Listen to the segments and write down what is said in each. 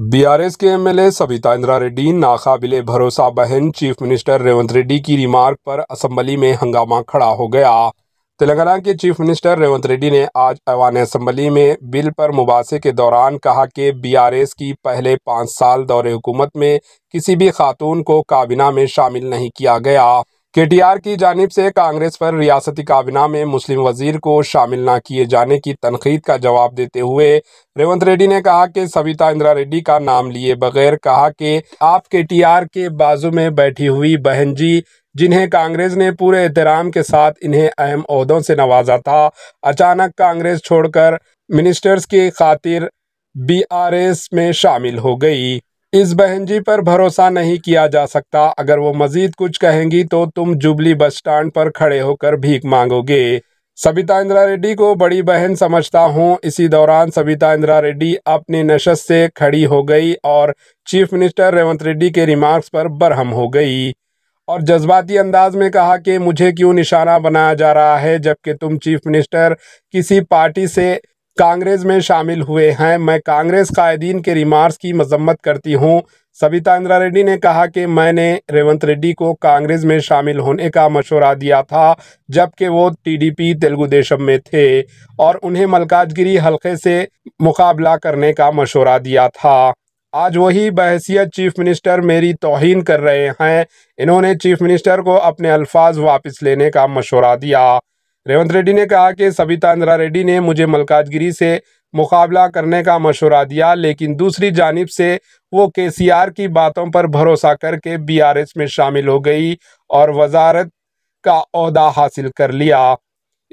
BRS के MLA Savita Indira Reddy नाकाबिले भरोसा बहन चीफ मिनिस्टर रेवंत रेड्डी की रिमार्क पर असम्बली में हंगामा खड़ा हो गया तेलंगाना के चीफ मिनिस्टर रेवंत रेड्डी ने आज ऐवान असम्बली में बिल पर मुबासे के दौरान कहा कि बीआरएस की पहले पाँच साल दौरे हुकूमत में किसी भी खातून को काबिना में शामिल नहीं किया गया केटीआर की जानब से कांग्रेस पर रियासती काबिना में मुस्लिम वजीर को शामिल न किए जाने की तनकीद का जवाब देते हुए रेवंत रेड्डी ने कहा कि सविता इंदिरा रेड्डी का नाम लिए बगैर कहा कि आप केटीआर के बाजू में बैठी हुई बहन जी जिन्हें कांग्रेस ने पूरे एहतराम के साथ इन्हें अहम अहदों से नवाजा था अचानक कांग्रेस छोड़कर मिनिस्टर्स की खातिर एस में शामिल हो गई इस बहन जी पर भरोसा नहीं किया जा सकता अगर वो मजीद कुछ कहेंगी तो तुम जुबली बस स्टैंड पर खड़े होकर भीख मांगोगे सबिता इंदिरा रेड्डी को बड़ी बहन समझता हूँ इसी दौरान सबिता इंदिरा रेड्डी अपनी नशस से खड़ी हो गई और चीफ मिनिस्टर रेवंत रेड्डी के रिमार्क्स पर बरहम हो गई और जज्बाती अंदाज में कहा कि मुझे क्यों निशाना बनाया जा रहा है जबकि तुम चीफ मिनिस्टर किसी पार्टी से कांग्रेस में शामिल हुए हैं मैं कांग्रेस कायदीन के रिमार्क्स की मजम्मत करती हूं सविता इंदिरा रेड्डी ने कहा कि मैंने रेवंत रेड्डी को कांग्रेस में शामिल होने का मशवरा दिया था जबकि वो टीडीपी तेलुगु देशम में थे और उन्हें मलकाजगिरी हलके से मुकाबला करने का मशवरा दिया था आज वही बहसीत चीफ मिनिस्टर मेरी तोहन कर रहे हैं इन्होंने चीफ मिनिस्टर को अपने अल्फाज वापस लेने का मशवरा दिया रेवंत रेड्डी ने कहा कि सविता इंदिरा रेड्डी ने मुझे मलकाजगिरी से मुकाबला करने का मशवरा दिया लेकिन दूसरी जानब से वो के सी आर की बातों पर भरोसा करके बी आर एस में शामिल हो गई और वजारत का अहदा हासिल कर लिया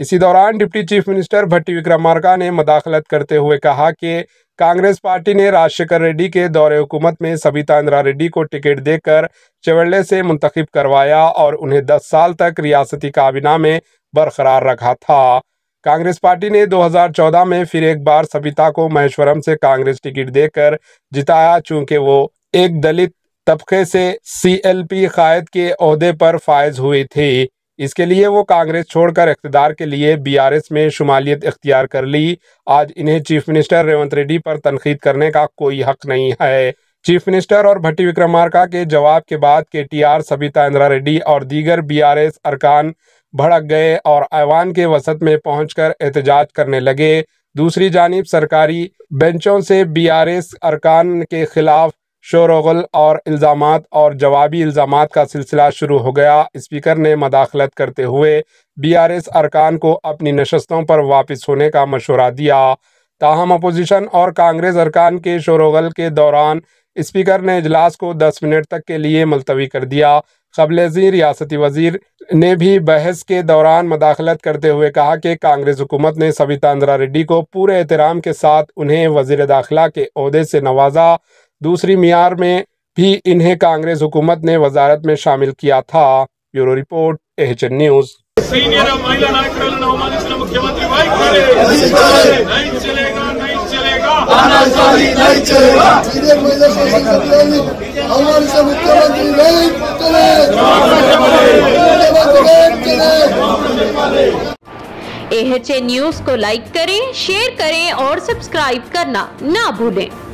इसी दौरान deputy chief minister Bhatti Vikramarka ने मदाखलत करते हुए कहा कि कांग्रेस पार्टी ने राजशेखर रेड्डी के दौरे हुकूमत में सविता इंदिरा रेड्डी को टिकट देकर चवेल्ले से मुंतखब करवाया और उन्हें 10 साल तक रियासती काबिना में बरकरार रखा था कांग्रेस पार्टी ने 2014 में फिर एक बार सविता को महेश्वरम से कांग्रेस टिकट देकर जिताया चूंकि वो एक दलित तबके से सी एल कायद के अहदे पर फायज हुई थी इसके लिए वो कांग्रेस छोड़कर इकतदार के लिए बीआरएस में शुमालियत इख्तियार कर ली आज इन्हें चीफ मिनिस्टर रेवंत रेड्डी पर तनखीद करने का कोई हक नहीं है चीफ मिनिस्टर और भट्टी विक्रमार्का के जवाब के बाद K T R Sabitha Indira Reddy और दीगर एस अरकान भड़क गए और ऐवान के वसत में पहुंचकर एहतजाज करने लगे दूसरी जानब सरकारी बेंचों से बीआरएस अरकान के खिलाफ शोरगल और इल्ज़ाम और जवाबी इल्ज़ाम का सिलसिला शुरू हो गया इस्पीकर ने मदाखलत करते हुए बी आर एस अरकान को अपनी नशस्तों पर वापस होने का मशवरा दिया ताहम अपोजिशन और कांग्रेस अरकान के शोरगल के दौरान इस्पीकर ने इजलास को दस मिनट तक के लिए मुलतवी कर दिया कबल रियासती वजीर ने भी बहस के दौरान मदाखलत करते हुए कहा कि कांग्रेस हुकूमत ने सविता इंदिरा रेड्डी को पूरे एहतराम के साथ उन्हें वजीर दाखिला के अहदे से नवाजा दूसरी मीयार में भी इन्हें कांग्रेस हुकूमत ने वजारत में शामिल किया था bureau report H News H News को लाइक करें शेयर करें और सब्सक्राइब करना ना भूलें